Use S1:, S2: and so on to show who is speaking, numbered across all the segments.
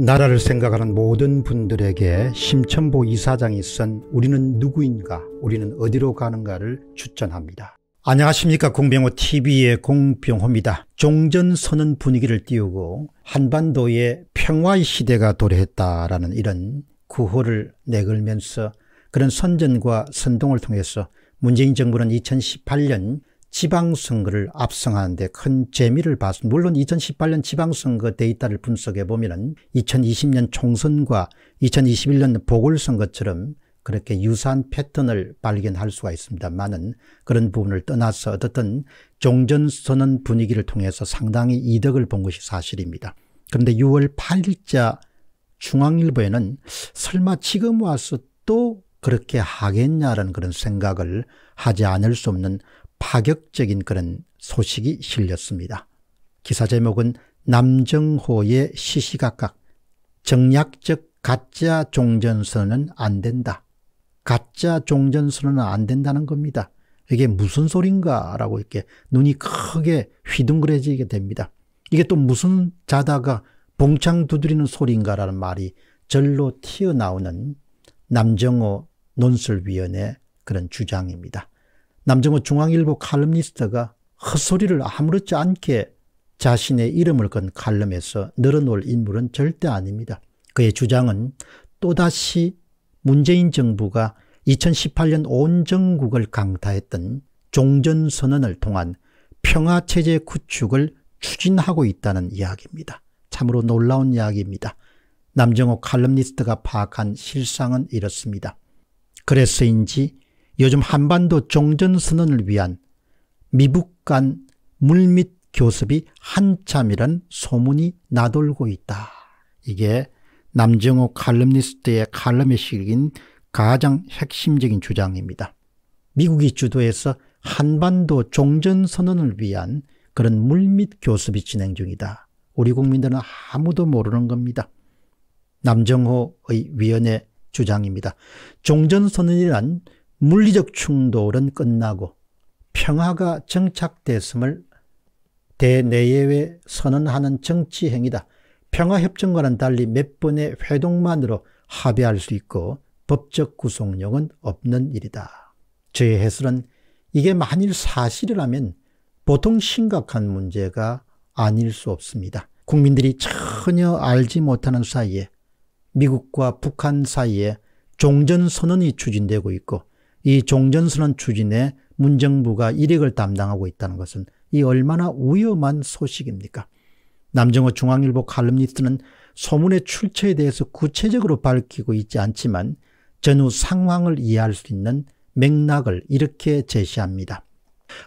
S1: 나라를 생각하는 모든 분들에게 심천보 이사장이 쓴 우리는 누구인가 우리는 어디로 가는가를 추천합니다. 안녕하십니까 공병호 TV의 공병호입니다. 종전선언 분위기를 띄우고 한반도의 평화의 시대가 도래했다라는 이런 구호를 내걸면서 그런 선전과 선동을 통해서 문재인 정부는 2018년 지방선거를 압승하는데 큰 재미를 봤습니다. 물론 2018년 지방선거 데이터를 분석해 보면 2020년 총선과 2021년 보궐선거처럼 그렇게 유사한 패턴을 발견할 수가 있습니다만은 그런 부분을 떠나서 어떻든 종전선언 분위기를 통해서 상당히 이득을 본 것이 사실입니다. 그런데 6월 8일자 중앙일보에는 설마 지금 와서 또 그렇게 하겠냐라는 그런 생각을 하지 않을 수 없는 파격적인 그런 소식이 실렸습니다. 기사 제목은 남정호의 시시각각 정략적 가짜 종전선은 안 된다. 가짜 종전선은 안 된다는 겁니다. 이게 무슨 소린가 라고 이렇게 눈이 크게 휘둥그레지게 됩니다. 이게 또 무슨 자다가 봉창 두드리는 소리가라는 말이 절로 튀어나오는 남정호 논술위원회 그런 주장입니다. 남정호 중앙일보 칼럼니스트가 헛소리를 아무렇지 않게 자신의 이름을 건 칼럼에서 늘어놓을 인물은 절대 아닙니다. 그의 주장은 또다시 문재인 정부가 2018년 온 전국을 강타했던 종전선언을 통한 평화체제 구축을 추진하고 있다는 이야기입니다. 참으로 놀라운 이야기입니다. 남정호 칼럼니스트가 파악한 실상은 이렇습니다. 그래서인지 요즘 한반도 종전선언을 위한 미북 간 물밑 교습이 한참이란 소문이 나돌고 있다. 이게 남정호 칼럼니스트의 칼럼의 실인 가장 핵심적인 주장입니다. 미국이 주도해서 한반도 종전선언을 위한 그런 물밑 교습이 진행 중이다. 우리 국민들은 아무도 모르는 겁니다. 남정호의 위원회 주장입니다. 종전선언이란 물리적 충돌은 끝나고 평화가 정착됐음을 대내외에 선언하는 정치 행위다. 평화협정과는 달리 몇 번의 회동만으로 합의할 수 있고 법적 구속력은 없는 일이다. 저의 해설은 이게 만일 사실이라면 보통 심각한 문제가 아닐 수 없습니다. 국민들이 전혀 알지 못하는 사이에 미국과 북한 사이에 종전선언이 추진되고 있고 이 종전선언 추진에 문정부가 일익을 담당하고 있다는 것은 이 얼마나 위험한 소식입니까? 남정호 중앙일보 칼럼니스트는 소문의 출처에 대해서 구체적으로 밝히고 있지 않지만 전후 상황을 이해할 수 있는 맥락을 이렇게 제시합니다.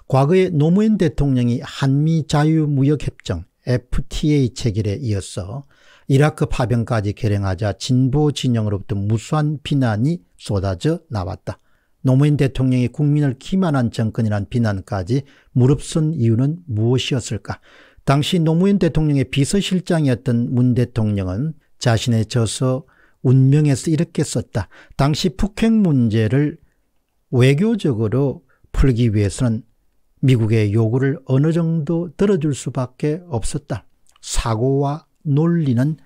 S1: 과거에 노무현 대통령이 한미 자유무역협정 FTA 체결에 이어서 이라크 파병까지 결행하자 진보 진영으로부터 무수한 비난이 쏟아져 나왔다. 노무현 대통령이 국민을 기만한 정권이란 비난까지 무릅쓴 이유는 무엇이었을까? 당시 노무현 대통령의 비서실장이었던 문 대통령은 자신의 저서 운명에서 이렇게 썼다. 당시 북핵 문제를 외교적으로 풀기 위해서는 미국의 요구를 어느 정도 들어줄 수밖에 없었다. 사고와 논리는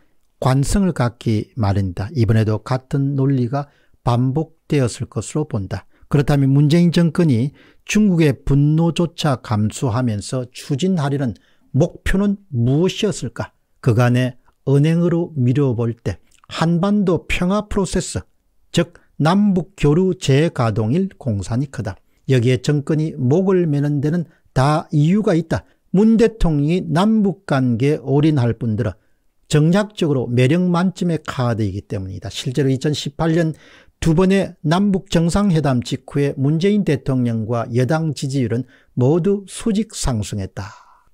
S1: 관성을 갖기 마련이다. 이번에도 같은 논리가 반복되었을 것으로 본다. 그렇다면 문재인 정권이 중국의 분노조차 감수하면서 추진하려는 목표는 무엇이었을까? 그간의 은행으로 미뤄볼 때 한반도 평화 프로세스, 즉 남북 교류 재가동일 공산이 크다. 여기에 정권이 목을 매는 데는 다 이유가 있다. 문 대통령이 남북 관계 올인할 뿐더러 정략적으로 매력 만점의 카드이기 때문이다. 실제로 2018년 두 번의 남북 정상회담 직후에 문재인 대통령과 여당 지지율은 모두 수직 상승했다.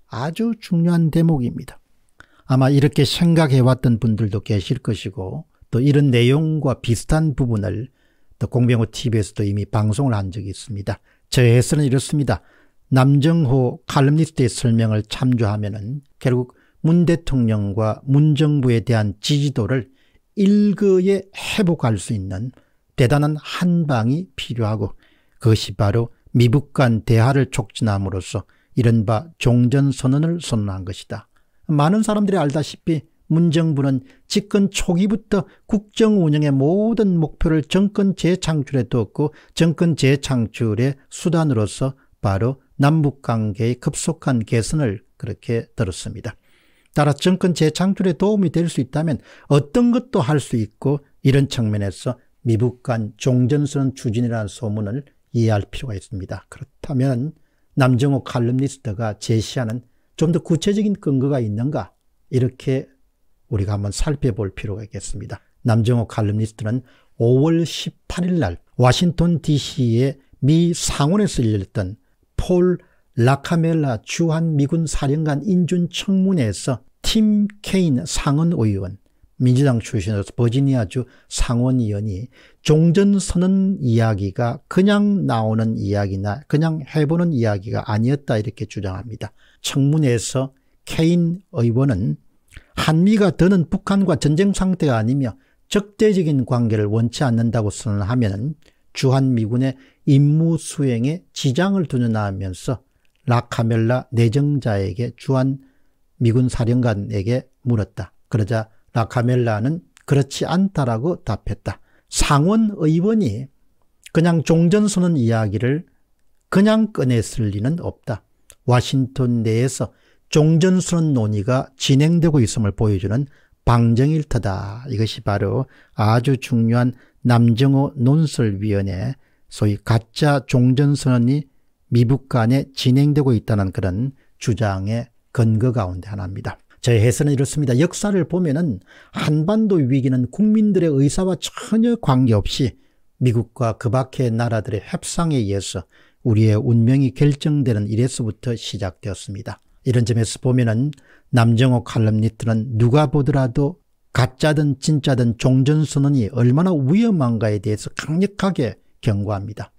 S1: 아주 중요한 대목입니다. 아마 이렇게 생각해왔던 분들도 계실 것이고 또 이런 내용과 비슷한 부분을 또 공병호 TV에서도 이미 방송을 한 적이 있습니다. 저 해설은 이렇습니다. 남정호 칼럼니스트의 설명을 참조하면 은 결국 문 대통령과 문 정부에 대한 지지도를 일거에 회복할 수 있는 대단한 한방이 필요하고 그것이 바로 미북 간 대화를 촉진함으로써 이른바 종전선언을 선언한 것이다. 많은 사람들이 알다시피 문정부는 집권 초기부터 국정 운영의 모든 목표를 정권 재창출에 두었고 정권 재창출의 수단으로서 바로 남북관계의 급속한 개선을 그렇게 들었습니다. 따라 정권 재창출에 도움이 될 수 있다면 어떤 것도 할 수 있고 이런 측면에서 미북 간 종전선 언 추진이라는 소문을 이해할 필요가 있습니다. 그렇다면 남정호 칼럼니스트가 제시하는 좀 더 구체적인 근거가 있는가 이렇게 우리가 한번 살펴볼 필요가 있겠습니다. 남정호 칼럼니스트는 5월 18일 날 와싱턴 DC의 미 상원에서 열렸던 폴 라카멜라 주한미군 사령관 인준 청문회에서 팀 케인 상원 의원, 민주당 출신으로서 버지니아주 상원의원이 종전선언 이야기가 그냥 나오는 이야기나 그냥 해보는 이야기가 아니었다 이렇게 주장합니다. 청문회에서 케인 의원은 한미가 더는 북한과 전쟁 상태가 아니며 적대적인 관계를 원치 않는다고 선언하면 주한미군의 임무 수행에 지장을 두느냐 하면서 라카멜라 내정자에게 주한미군 사령관에게 물었다. 그러자 라카멜라는 그렇지 않다라고 답했다. 상원 의원이 그냥 종전선언 이야기를 그냥 꺼냈을 리는 없다. 와싱턴 내에서 종전선언 논의가 진행되고 있음을 보여주는 방정일터다. 이것이 바로 아주 중요한 남정호 논설위원회 소위 가짜 종전선언이 미북 간에 진행되고 있다는 그런 주장의 근거 가운데 하나입니다. 저제 해설은 이렇습니다. 역사를 보면은 한반도 위기는 국민들의 의사와 전혀 관계없이 미국과 그 밖의 나라들의 협상에 의해서 우리의 운명이 결정되는 이래서부터 시작되었습니다. 이런 점에서 보면은 남정호 칼럼니트는 누가 보더라도 가짜든 진짜든 종전선언이 얼마나 위험한가에 대해서 강력하게 경고합니다.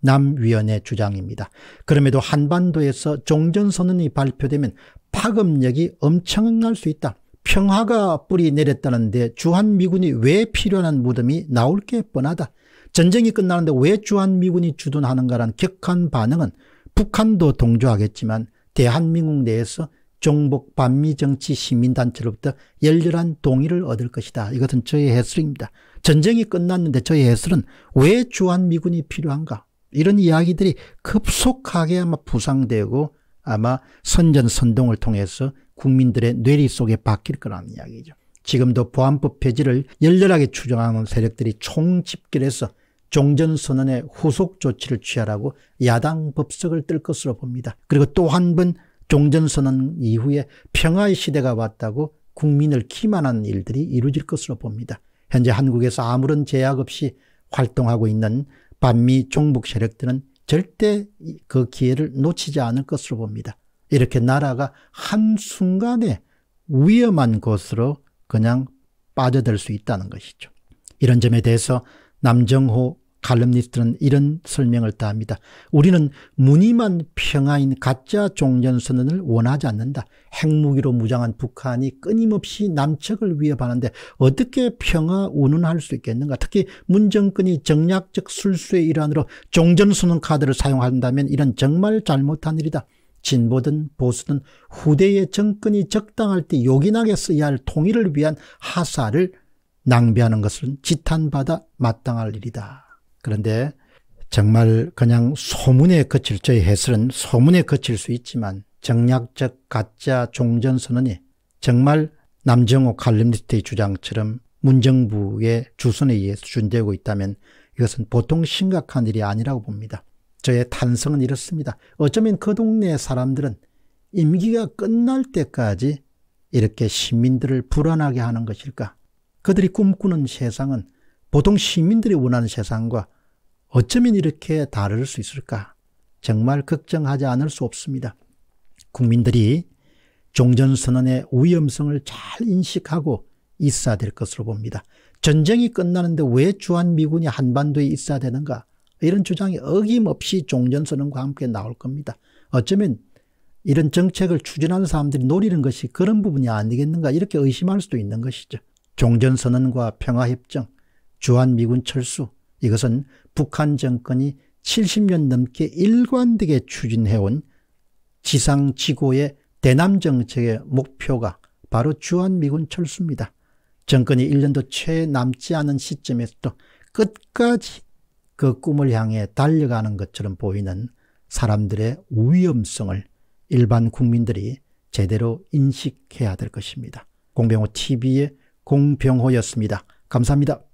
S1: 남위원회 주장입니다. 그럼에도 한반도에서 종전선언이 발표되면 파급력이 엄청날 수 있다. 평화가 뿌리 내렸다는데 주한미군이 왜 필요한 무덤이 나올 게 뻔하다. 전쟁이 끝나는데 왜 주한미군이 주둔하는가란 격한 반응은 북한도 동조하겠지만 대한민국 내에서 종북 반미 정치 시민단체로부터 열렬한 동의를 얻을 것이다. 이것은 저의 해설입니다. 전쟁이 끝났는데 저의 해설은 왜 주한미군이 필요한가? 이런 이야기들이 급속하게 아마 부상되고 아마 선전선동을 통해서 국민들의 뇌리 속에 박힐 거라는 이야기죠. 지금도 보안법 폐지를 열렬하게 추정하는 세력들이 총집결해서 종전선언의 후속 조치를 취하라고 야당 법석을 뜰 것으로 봅니다. 그리고 또 한 번 종전선언 이후에 평화의 시대가 왔다고 국민을 기만하 일들이 이루어질 것으로 봅니다. 현재 한국에서 아무런 제약 없이 활동하고 있는 반미 종북 세력들은 절대 그 기회를 놓치지 않을 것으로 봅니다. 이렇게 나라가 한순간에 위험한 곳으로 그냥 빠져들 수 있다는 것이죠. 이런 점에 대해서 남정호 칼럼니스트는 이런 설명을 다합니다. 우리는 무늬만 평화인 가짜 종전선언을 원하지 않는다. 핵무기로 무장한 북한이 끊임없이 남측을 위협하는데 어떻게 평화 운운할 수 있겠는가. 특히 문정권이 정략적 술수의 일환으로 종전선언 카드를 사용한다면 이런 정말 잘못한 일이다. 진보든 보수든 후대의 정권이 적당할 때 요긴하게 써야 할 통일을 위한 하사를 낭비하는 것은 지탄받아 마땅할 일이다. 그런데 정말 그냥 소문에 그칠 저의 해설은 소문에 그칠 수 있지만 정략적 가짜 종전선언이 정말 남정호 칼럼니스트의 주장처럼 문정부의 주선에 의해 수준되고 있다면 이것은 보통 심각한 일이 아니라고 봅니다. 저의 탄성은 이렇습니다. 어쩌면 그 동네 사람들은 임기가 끝날 때까지 이렇게 시민들을 불안하게 하는 것일까? 그들이 꿈꾸는 세상은 보통 시민들이 원하는 세상과 어쩌면 이렇게 다를 수 있을까? 정말 걱정하지 않을 수 없습니다. 국민들이 종전선언의 위험성을 잘 인식하고 있어야 될 것으로 봅니다. 전쟁이 끝나는데 왜 주한미군이 한반도에 있어야 되는가? 이런 주장이 어김없이 종전선언과 함께 나올 겁니다. 어쩌면 이런 정책을 추진하는 사람들이 노리는 것이 그런 부분이 아니겠는가 이렇게 의심할 수도 있는 것이죠. 종전선언과 평화협정, 주한미군 철수 이것은 북한 정권이 70년 넘게 일관되게 추진해온 지상지구의 대남정책의 목표가 바로 주한미군 철수입니다. 정권이 1년도 채 남지 않은 시점에서도 끝까지 그 꿈을 향해 달려가는 것처럼 보이는 사람들의 위험성을 일반 국민들이 제대로 인식해야 될 것입니다. 공병호 TV의 공병호였습니다. 감사합니다.